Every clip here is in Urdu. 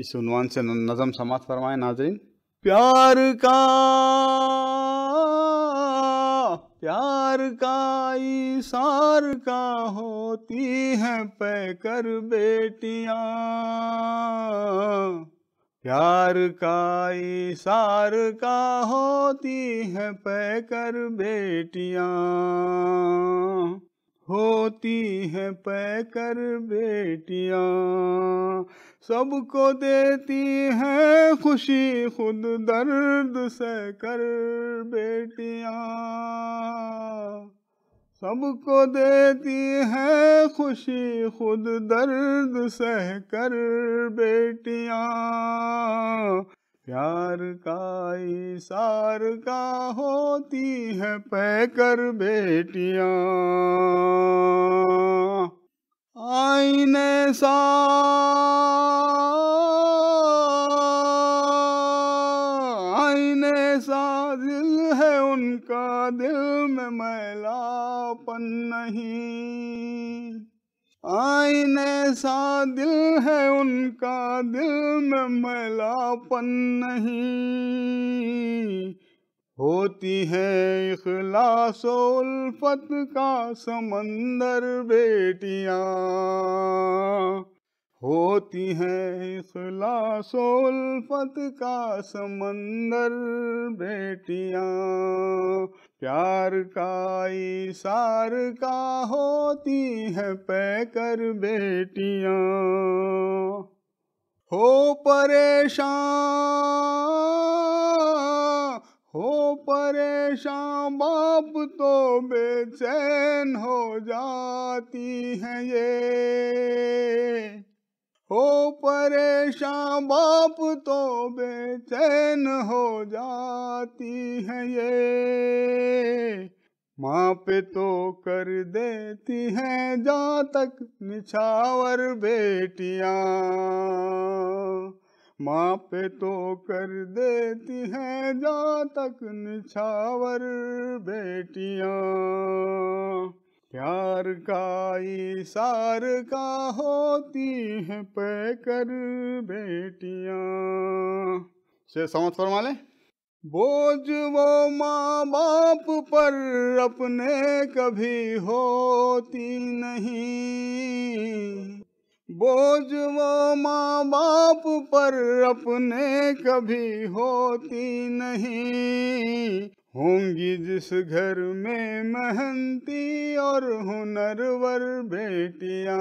اس عنوان سے نظم سماعت فرمائے ناظرین پیار کا پیار کا عیسار کا ہوتی ہیں پیکر کر بیٹیاں پیار کا عیسار کا ہوتی ہیں پیکر کر بیٹیاں ہوتی ہیں پے کر بیٹیاں سب کو دیتی ہیں خوشی خود درد سہ کر بیٹیاں سب کو دیتی ہیں خوشی خود درد کر بیٹیاں پیار کا سار کا ہوتی ہے پیکر بیٹیاں آئینے سا آئی سا دل ہے ان کا دل میں میلا پن نہیں آئینے سا دل ہے ان کا دل میں میلا پن نہیں ہوتی ہے اخلاص و الفت کا سمندر بیٹیاں ہوتی ہے اخلاص و الفت کا سمندر بیٹیاں پیار کا عیسار کا ہوتی ہے پہ کر بیٹیاں ہو پریشان ہو پریشان باپ تو بے چین ہو جاتی ہیں یہ ہو پریشان شام باپ تو بے چین ہو جاتی ہے یہ ماں پہ تو کر دیتی ہیں جا تک نچھاور بیٹیاں ماں پہ تو کر دیتی ہیں جا تک نچھاور بیٹیاں پیار کا عیسار کا ہوتی ہیں پیکر کر بیٹیاں سے فرما لیں بوجھ وہ ماں باپ پر اپنے کبھی ہوتی نہیں بوجھ وہ ماں باپ پر اپنے کبھی ہوتی نہیں ہوں گی جس گھر میں مہنتی اور ہنرور بیٹیاں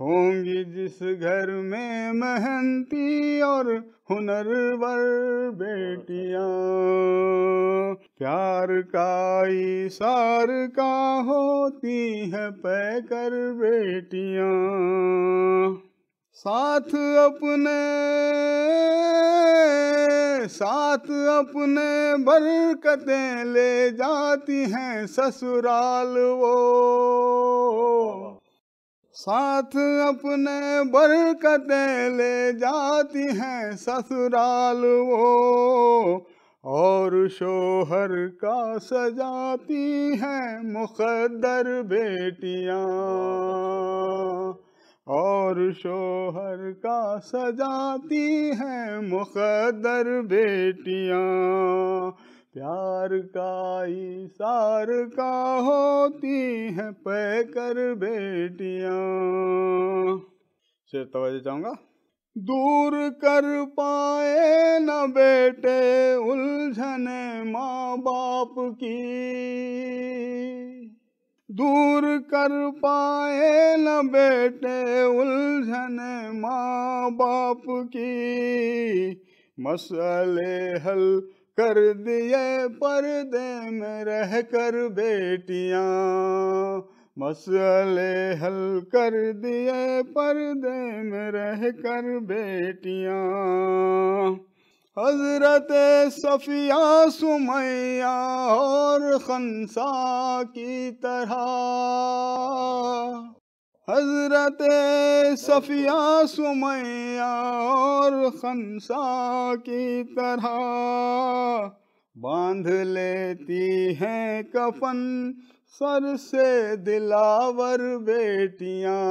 ہوں گی جس گھر میں مہنتی اور ہنرور بیٹیاں پیار کا یار کا ہوتی ہے پیکر بیٹیاں ساتھ اپنے ساتھ اپنے برکتیں لے جاتی ہیں سسرال وہ ساتھ اپنے برکتیں لے جاتی ہیں سسرال وہ اور شوہر کا سجاتی ہیں مقدر بیٹیاں اور شوہر کا سجاتی ہیں مقدر بیٹیاں پیار کا عیسار کا ہوتی ہیں پے کر بیٹیاں شیر توجہ چاہوں گا دور کر پائے نہ بیٹے الجھنے ماں باپ کی دور کر پائے نہ بیٹے الجھن ماں باپ کی مسئلے حل کر دیے پردے میں رہ کر بیٹیاں مسئلے حل کر دیے پردے میں رہ کر بیٹیاں حضرت صفیہ سمیہ اور خنسا کی طرح حضرت صفیہ سمیہ اور خنسا کی طرح باندھ لیتی ہیں کفن سر سے دلاور بیٹیاں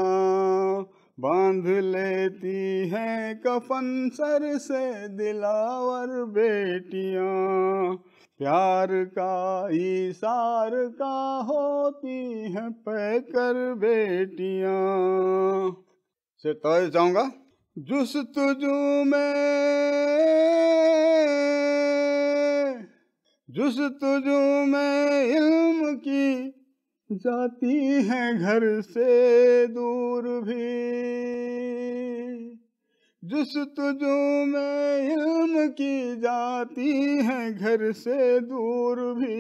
باندھ لیتی ہیں کفن سر سے دلاور بیٹیاں پیار کا عیسار کا ہوتی ہیں پیکر کر بیٹیاں سے تو چاہوں گا جس تجو میں جس تجو میں علم کی جاتی ہیں گھر سے دور بھی جس تجو میں علم کی جاتی ہیں گھر سے دور بھی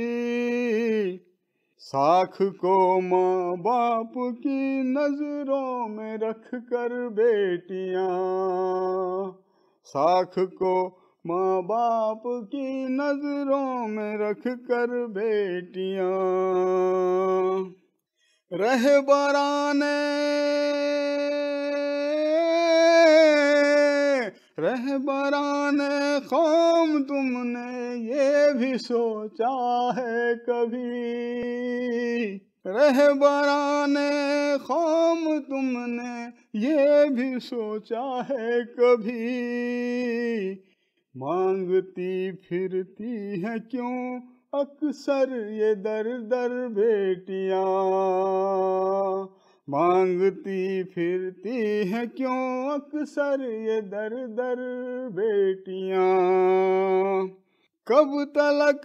ساکھ کو ماں باپ کی نظروں میں رکھ کر بیٹیاں ساکھ کو ماں باپ کی نظروں میں رکھ کر بیٹیاں رہبران رہبران قوم تم نے یہ بھی سوچا ہے کبھی رہبران قوم تم نے یہ بھی سوچا ہے کبھی مانگتی پھرتی ہے کیوں اکثر یہ در در بیٹیاں مانگتی پھرتی ہیں کیوں اکثر یہ در در بیٹیاں کب تلک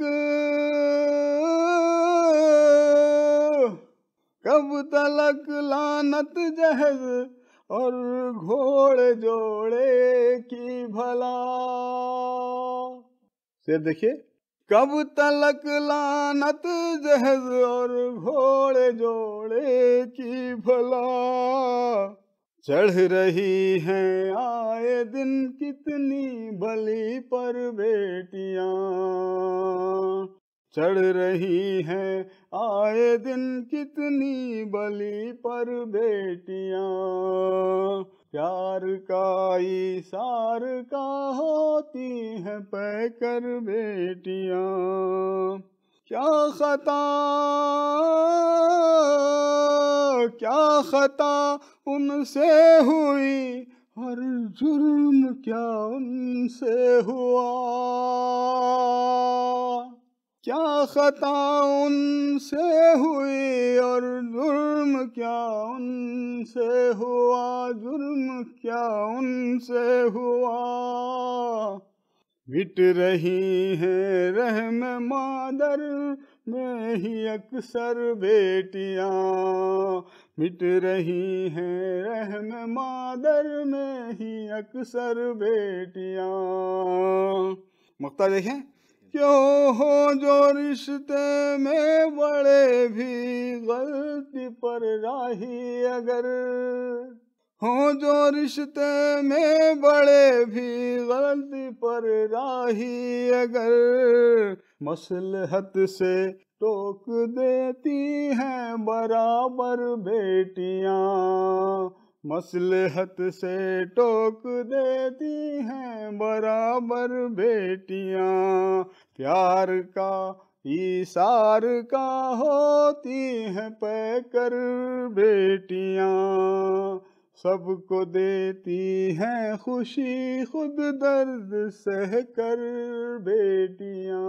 کب تلک لانت جہز اور گھوڑ جوڑے کی بھلا سر دیکھیے کب تلک لانت جہز اور گھوڑے جوڑے کی بھلا چڑھ رہی ہیں آئے دن کتنی بلی پر بیٹیاں چڑھ رہی ہیں آئے دن کتنی بلی پر بیٹیاں پیار کا یار کا ہوتی ہے پیکر کر بیٹیاں کیا خطا کیا خطا ان سے ہوئی اور جرم کیا ان سے ہوا کیا خطا ان سے ہوئی اور ظلم کیا ان سے ہوا ظلم کیا ان سے ہوا مٹ رہی ہیں رحم مادر میں ہی اکثر بیٹیاں مٹ رہی ہیں رحم مادر میں ہی اکثر بیٹیاں مختار دیکھیں کیوں ہو جو رشتے میں بڑے بھی غلطی پر راہی اگر ہو جو رشتے میں بڑے بھی غلطی پر راہی اگر مصلحت سے ٹوک دیتی ہیں برابر بیٹیاں مسلحت سے ٹوک دیتی ہیں برابر بیٹیاں پیار کا ایسار کا ہوتی ہیں پہ کر بیٹیاں سب کو دیتی ہیں خوشی خود درد سہ کر بیٹیاں